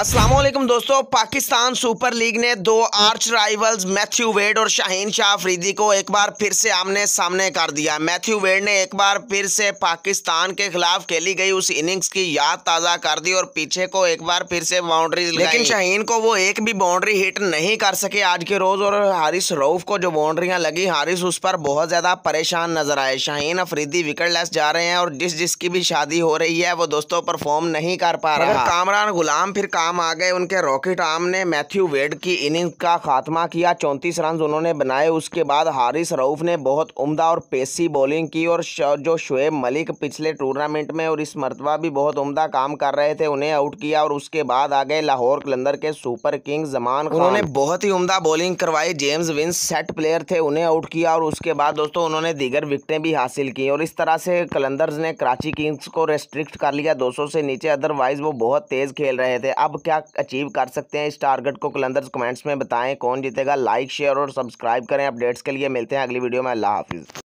असलम दोस्तों Pakistan super league ने दो आर्च राइवल्स मैथ्यू वेड और शाहीन शाह अफरीदी को एक बार फिर से आमने सामने कर दिया मैथ्यू वेड ने एक बार फिर से पाकिस्तान के खिलाफ खेली गई उस इनिंग्स की याद ताज़ा कर दी और पीछे को एक बार फिर से बाउंड्री लेकिन शाहीन को वो एक भी बाउंड्री हिट नहीं कर सके आज के रोज़ और हारिस रऊफ को जो बाउंड्रियाँ लगी हारिस उस पर बहुत ज़्यादा परेशान नजर आए शाहीन अफरीदी विकेट लेस जा रहे हैं और जिस जिसकी भी शादी हो रही है वो दोस्तों परफॉर्म नहीं कर पा रहा कामरान गुलाम फिर काम आम आ गए उनके रॉकेट आम ने मैथ्यू वेड की इनिंग का खात्मा किया चौंतीस रन उन्होंने बनाए उसके बाद हारिस रऊफ ने बहुत उम्दा और पेशी बॉलिंग की और जो शुएब मलिक पिछले टूर्नामेंट में और इस मरतबा भी बहुत उम्दा काम कर रहे थे उन्हें आउट किया और उसके बाद आ गए लाहौर कलंदर के सुपर किंग जमान उन्होंने बहुत ही उमदा बॉलिंग करवाई जेम्स विंस सेट प्लेयर थे उन्हें आउट किया और उसके बाद दोस्तों उन्होंने दीगर विकटें भी हासिल की और इस तरह से कलंदर्स ने कराची किंग्स को रेस्ट्रिक्ट कर लिया 200 से नीचे अदरवाइज वो बहुत तेज़ खेल रहे थे अब क्या अचीव कर सकते हैं इस टारगेट को कलंदर कमेंट्स में बताएं कौन जीतेगा लाइक शेयर और सब्सक्राइब करें अपडेट्स के लिए मिलते हैं अगली वीडियो में अल्लाह हाफिज़